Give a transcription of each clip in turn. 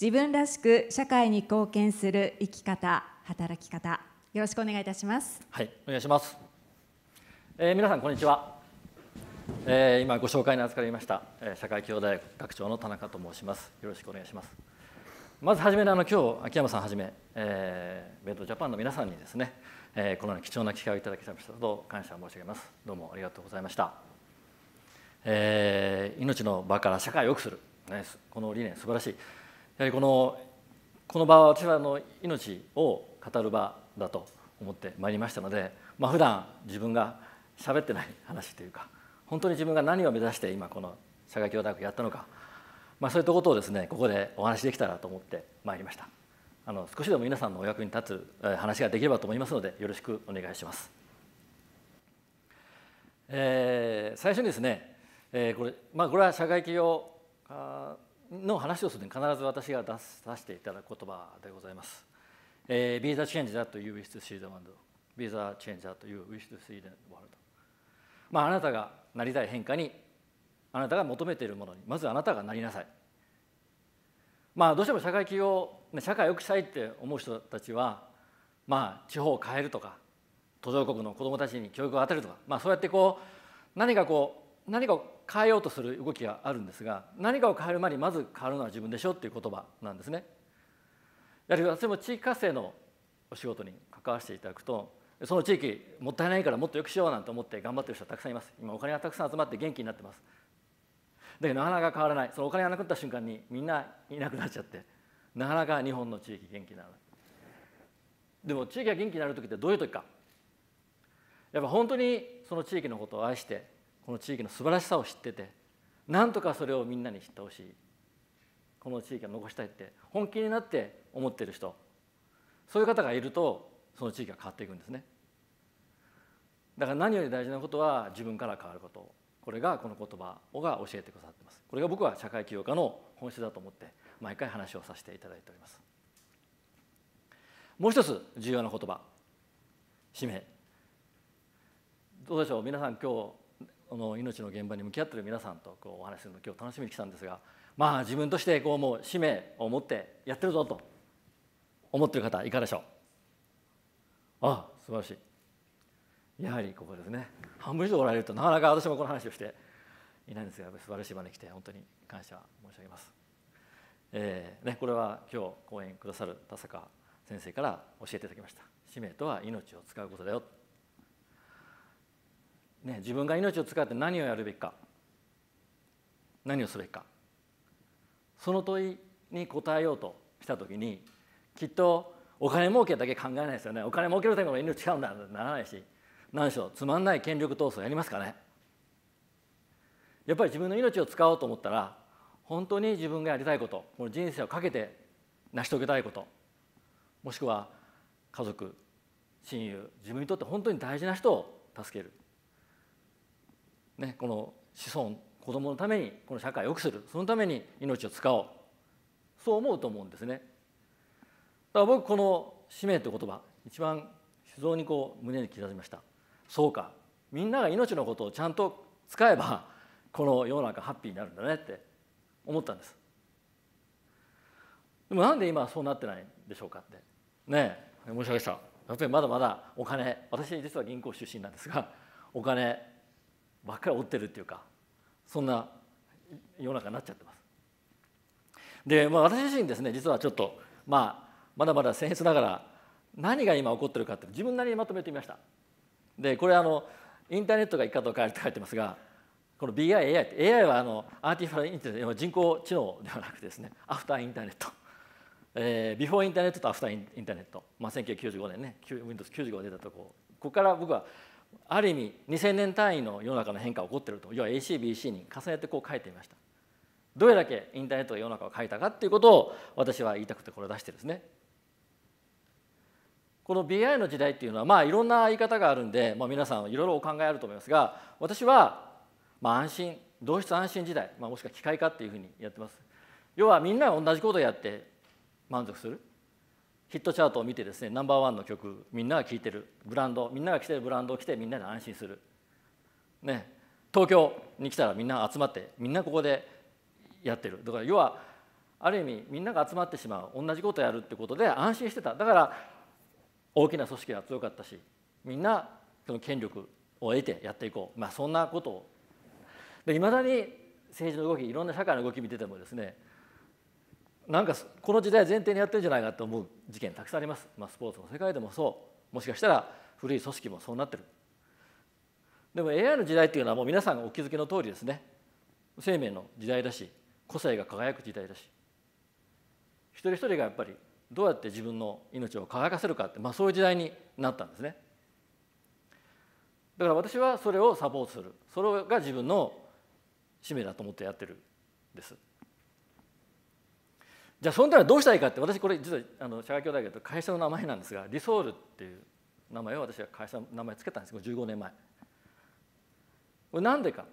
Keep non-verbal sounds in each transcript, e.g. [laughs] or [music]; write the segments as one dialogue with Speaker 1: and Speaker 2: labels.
Speaker 1: 自分らしく社会に貢献する生き方働き方よろしくお願いいたしますはいお願いします、えー、皆さんこんにちは、えー、今ご紹介に預かりました、え社会教大学学長の田中と申しますよろしくお願いしますまずはじめにあの今日秋山さんはじめ、えー、ベッドジャパンの皆さんにですね、えー、このような貴重な機会をいただきましたと感謝申し上げますどうもありがとうございました、えー、命の場から社会を良くする、ね、この理念素晴らしいやはりこのこの場は私はあの命を語る場だと思ってまいりましたので、まあ普段自分が喋ってない話というか本当に自分が何を目指して今この社会教大学やったのか、まあ、そういったことをですねここでお話できたらと思ってまいりましたあの少しでも皆さんのお役に立つ話ができればと思いますのでよろしくお願いします、えー、最初にですね、えー、これまあこれは社会起業の話をするに必ず私が出させていただく言葉でございます。えー、Be the change that you wish to see the world.Be the change that you wish to see the world. まあ、あなたがなりたい変化にあなたが求めているものにまずあなたがなりなさい。まあ、どうしても社会起業社会を良くしたいって思う人たちは、まあ、地方を変えるとか途上国の子どもたちに教育を与えるとか、まあ、そうやってこう何かこう何かを変えようとする動きがあるんですが何かを変える前にまず変わるのは自分でしょっていう言葉なんですね。やはり私も地域活性のお仕事に関わせていただくとその地域もったいないからもっとよくしようなんて思って頑張ってる人はたくさんいます今お金がたくさん集まって元気になってますだけどなかなか変わらないそのお金がなくなった瞬間にみんないなくなっちゃってなかなか日本の地域元気にならないでも地域が元気になる時ってどういう時かやっぱ本当にその地域のことを愛してこの地域の素晴らしさを知っててなんとかそれをみんなに知ってほしいこの地域を残したいって本気になって思ってる人そういう方がいるとその地域は変わっていくんですねだから何より大事なことは自分から変わることこれがこの言葉をが教えてくださってますこれが僕は社会起業家の本質だと思って毎回話をさせていただいておりますもう一つ重要な言葉使命どうでしょう皆さん今日この命の現場に向き合ってる皆さんとこうお話しするの今日楽しみに来たんですがまあ自分としてこうもう使命を持ってやってるぞと思ってる方いかがでしょうあ素晴らしいやはりここですね半分以上おられるとなかなか私もこの話をしていないんですが素晴らしい場に来て本当に感謝申し上げます、えーね、これは今日講演くださる田坂先生から教えていただきました使命とは命を使うことだよね、自分が命を使って何をやるべきか何をすべきかその問いに答えようとした時にきっとお金儲けだけ考えないですよねお金儲けるための命違うんだならないし何でしょうつまんない権力闘争やりますかねやっぱり自分の命を使おうと思ったら本当に自分がやりたいことこの人生をかけて成し遂げたいこともしくは家族親友自分にとって本当に大事な人を助けるね、この子孫子供のためにこの社会を良くするそのために命を使おうそう思うと思うんですね。だから僕この「使命」という言葉一番非常にこう胸に刻みました。そうかみんなが命のことをちゃんと使えばこの世の中ハッピーになるんだねって思ったんです。でもなんで今そうなってないんでしょうかってねえ申し上げました。やっぱりまだまだお金私実は銀行出身なんですがお金ばっかり追ってるっていうかそんな世の中になっちゃってます。で、まあ、私自身ですね実はちょっと、まあ、まだまだ僭越ながら何が今起こってるかって自分なりにまとめてみました。でこれあのインターネットが一かと変えるって書いてますがこの BIAI って AI はあのアーティファルインーネット人工知能ではなくてですねアフターインターネット、えー、ビフォーインターネットとアフターインターネット、まあ、1995年ね Windows95 が出たとこここから僕はある意味2000年単位の世の中の変化が起こっていると要は ACBC に重ねてこう書いてみましたどれだけインターネットが世の中を変えたかっていうことを私は言いたくてこれを出してるんですねこの BI の時代っていうのはまあいろんな言い方があるんで、まあ、皆さんいろいろお考えあると思いますが私はまあ安心同質安心時代、まあ、もしくは機械化っていうふうにやってます要はみんなが同じことをやって満足するヒットチャートを見てですねナンバーワンの曲みんなが聴いてるブランドみんなが来てるブランドを着てみんなで安心する、ね、東京に来たらみんな集まってみんなここでやってるだから要はある意味みんなが集まってしまう同じことやるってことで安心してただから大きな組織が強かったしみんなその権力を得てやっていこう、まあ、そんなことをいまだに政治の動きいろんな社会の動き見ててもですねなんかこの時代前提にやってるんじゃないかと思う事件たくさんあります、まあ、スポーツの世界でもそうもしかしたら古い組織もそうなってるでも AI の時代っていうのはもう皆さんお気づきの通りですね生命の時代だし個性が輝く時代だし一人一人がやっぱりどうやって自分の命を輝かせるかって、まあ、そういう時代になったんですねだから私はそれをサポートするそれが自分の使命だと思ってやってるんです。じゃあそのためにどうしたらいいかって私これ実はあの社会教大学と会社の名前なんですがリソールっていう名前を私は会社の名前つけたんですけど15年前。これなんでか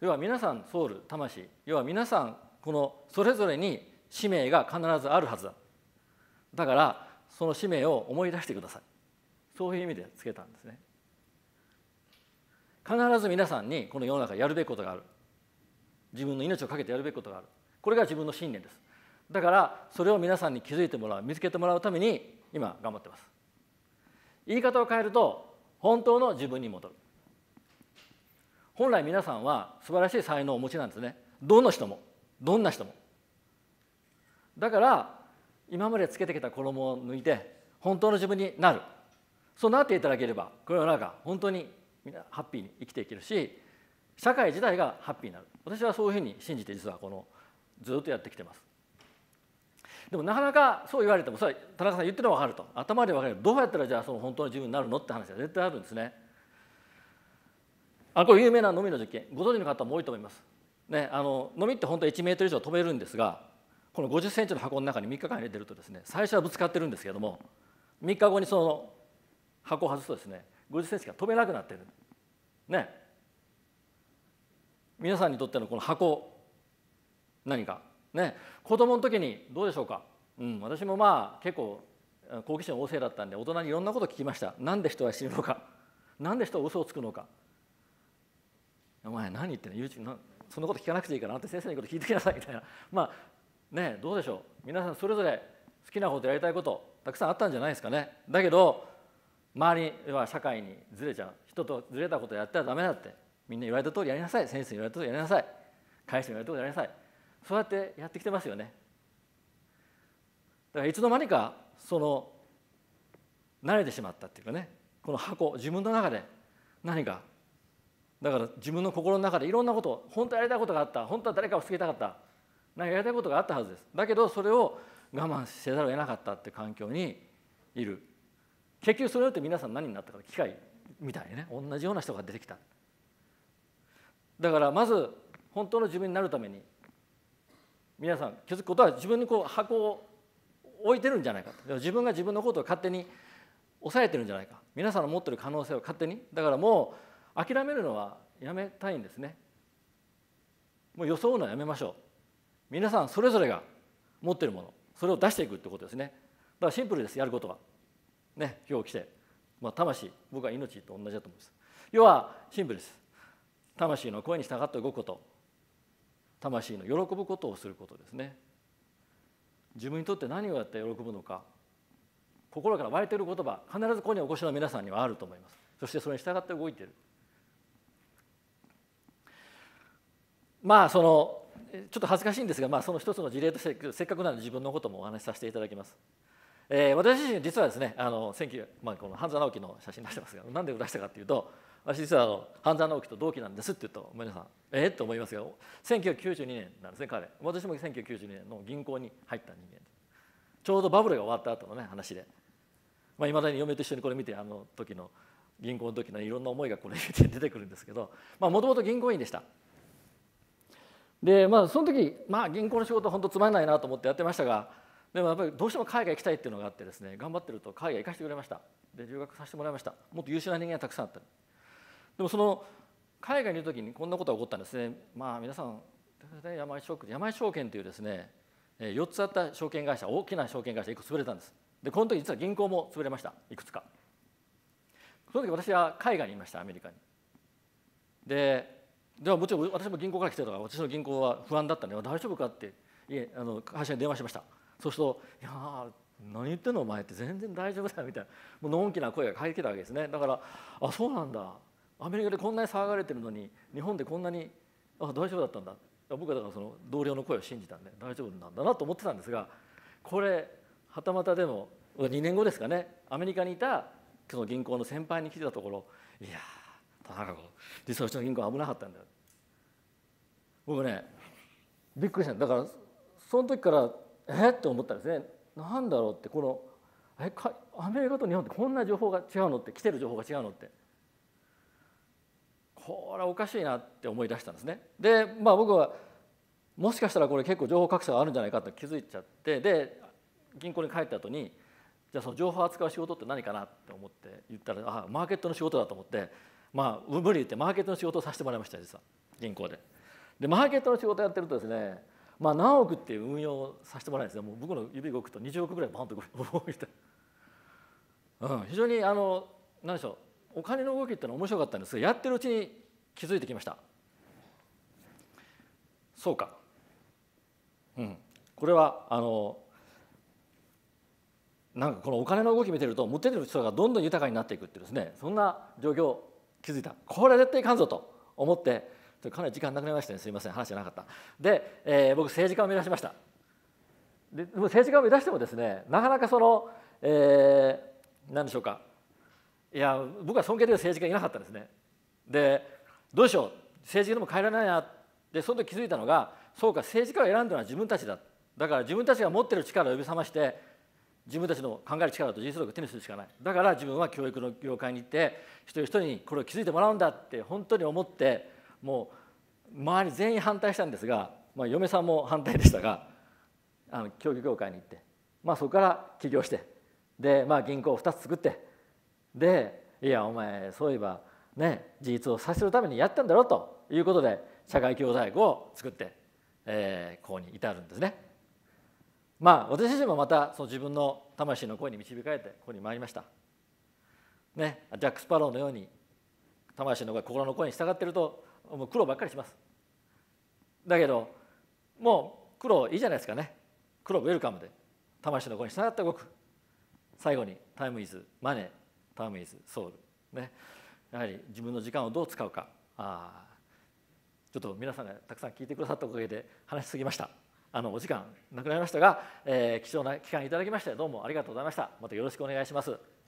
Speaker 1: 要は皆さんソウル魂要は皆さんこのそれぞれに使命が必ずあるはずだだからその使命を思い出してくださいそういう意味でつけたんですね必ず皆さんにこの世の中やるべきことがある自分の命をかけてやるべきことがあるこれが自分の信念ですだからそれを皆さんに気づいてもらう見つけてもらうために今頑張ってます言い方を変えると本当の自分に戻る本来皆さんは素晴らしい才能をお持ちなんですねどの人もどんな人もだから今までつけてきた衣を抜いて本当の自分になるそうなっていただければこの世の中本当にみんなハッピーに生きていけるし社会自体がハッピーになる私はそういうふうに信じて実はこのずっとやってきてますでもなかなかそう言われてもそれ田中さん言ってるのは分かると頭で分かるどうやったらじゃあその本当の自分になるのって話が絶対あるんですね。あこれ有名な飲みの実験ご存知の方も多いと思います。ね、あののみって本当は1メートル以上飛べるんですがこの50センチの箱の中に3日間入れてるとですね最初はぶつかってるんですけども3日後にその箱を外すとですね50センチが飛べなくなってる。ね皆さんにとってのこの箱何かね、子供の時にどうでしょうか、うん、私もまあ結構好奇心旺盛だったんで大人にいろんなこと聞きましたなんで人は死ぬのかなんで人は嘘をつくのかお前何言ってんの YouTube なそんなこと聞かなくていいからって、先生のこと聞いてきなさいみたいなまあねどうでしょう皆さんそれぞれ好きなことやりたいことたくさんあったんじゃないですかねだけど周りは社会にずれちゃう人とずれたことやったらダメだってみんな言われた通りやりなさい先生に言われた通りやりなさい会社に言われた通りやりなさいそうやってやってきてますよねだからいつの間にかその慣れてしまったっていうかねこの箱自分の中で何かだから自分の心の中でいろんなこと本当はやりたいことがあった本当は誰かを救いたかった何かやりたいことがあったはずですだけどそれを我慢せざるを得なかったって環境にいる結局それによって皆さん何になったか機械みたいにね同じような人が出てきただからまず本当の自分になるために皆さん気づくことは自分にこう箱を置いてるんじゃないかと自分が自分のことを勝手に抑えてるんじゃないか皆さんの持ってる可能性を勝手にだからもう諦めるのはやめたいんですねもう装うのはやめましょう皆さんそれぞれが持ってるものそれを出していくってことですねだからシンプルですやることはね今日来て、まあ、魂僕は命と同じだと思うんです要はシンプルです魂の声に従って動くこと魂の喜ぶことをすることですね自分にとって何をやって喜ぶのか心から湧いている言葉必ずここにお越しの皆さんにはあると思いますそしてそれに従って動いているまあそのちょっと恥ずかしいんですが、まあ、その一つの事例としてせっかくなので自分のこともお話しさせていただきます、えー、私自身実はですねあの19、まあ、この半沢直樹の写真出してますがなんで出したかっていうと私実はあの半沢直樹と同期なんですって言うと皆さんえっ、と思いますけど1992年なんですね彼私も1992年の銀行に入った人間ちょうどバブルが終わった後のね話でまあ、未だに嫁と一緒にこれ見てあの時の銀行の時のいろんな思いがこれ出てくるんですけどもともと銀行員でしたでまあその時、まあ、銀行の仕事は本当つまんないなと思ってやってましたがでもやっぱりどうしても海外行きたいっていうのがあってですね頑張ってると海外行かせてくれましたで留学させてもらいましたもっと優秀な人間がたくさんあったでもその海外にいる時にこんなことが起こったんですねまあ皆さん山井証券山井証券というですね4つあった証券会社大きな証券会社いくつ潰れたんですでこの時実は銀行も潰れましたいくつかその時私は海外にいましたアメリカにでではもちろん私も銀行から来てたから私の銀行は不安だったんで大丈夫かっていえあの会社に電話しましたそうすると「いや何言ってんのお前」って全然大丈夫だみたいなもうのんきな声が返ってきたわけですねだから「あそうなんだアメリカでこんなに騒がれてるのに日本でこんなにあ大丈夫だったんだ僕はだからその同僚の声を信じたんで大丈夫なんだなと思ってたんですがこれはたまたでも2年後ですかねアメリカにいたその銀行の先輩に来てたところ「いや田中君実はうちの銀行危なかったんだよ」僕ねびっくりしただからその時から「えっ?」て思ったんですね。なんだろうってこのえかアメリカと日本ってこんな情報が違うのって来てる情報が違うのってこれおかしいなって思い出したんですね。でまあ僕はもしかしたらこれ結構情報格差があるんじゃないかって気づいちゃってで銀行に帰った後にじゃあその情報を扱う仕事って何かなって思って言ったらあマーケットの仕事だと思ってまあ無理言ってマーケットの仕事をさせてもらいました実は銀行で。でマーケットの仕事やってるとですねまあ何億っていう運用をさせてもらえるんですねもう僕の指動くと20億ぐらいバンと [laughs] 動いて、うん、非常にあの何でしょうお金の動きってのは面白かったんですがやってるうちに気づいてきましたそうかうんこれはあのなんかこのお金の動き見てると持ってる人がどんどん豊かになっていくってですねそんな状況気づいたこれは絶対いかんぞと思ってかなり時間なくなりましたねすいません話じゃなかったで、えー、僕政治家を目指しましたでも政治家を目指してもですねなかなかその、えー、何でしょうかいや僕は尊敬できる政治家いなかったですねでどうしよう政治家でも変えられないなでその時気づいたのがそうか政治家を選んだのは自分たちだだから自分たちが持ってる力を呼び覚まして自分たちの考える力と人生力を手にするしかないだから自分は教育の業界に行って一人一人にこれを気づいてもらうんだって本当に思ってもう周り全員反対したんですが、まあ、嫁さんも反対でしたがあの教育業界に行って、まあ、そこから起業してで、まあ、銀行を2つ作って。でいやお前そういえばね事実をさせるためにやったんだろということで社会教材を作って、えー、ここに至るんですね。まあ私自身もまたその自分の魂の声に導かれてここに参りました。ね、ジャック・スパローのように魂の声心の声に従ってるともう苦労ばっかりします。だけどもう苦労いいじゃないですかね苦労ウェルカムで魂の声に従って動く最後に「タイムイズマネーターイズソウル、ね、やはり自分の時間をどう使うかあちょっと皆さんがたくさん聞いてくださったおかげで話しすぎましたあのお時間なくなりましたが、えー、貴重な期間いただきましてどうもありがとうございましたまたよろしくお願いします。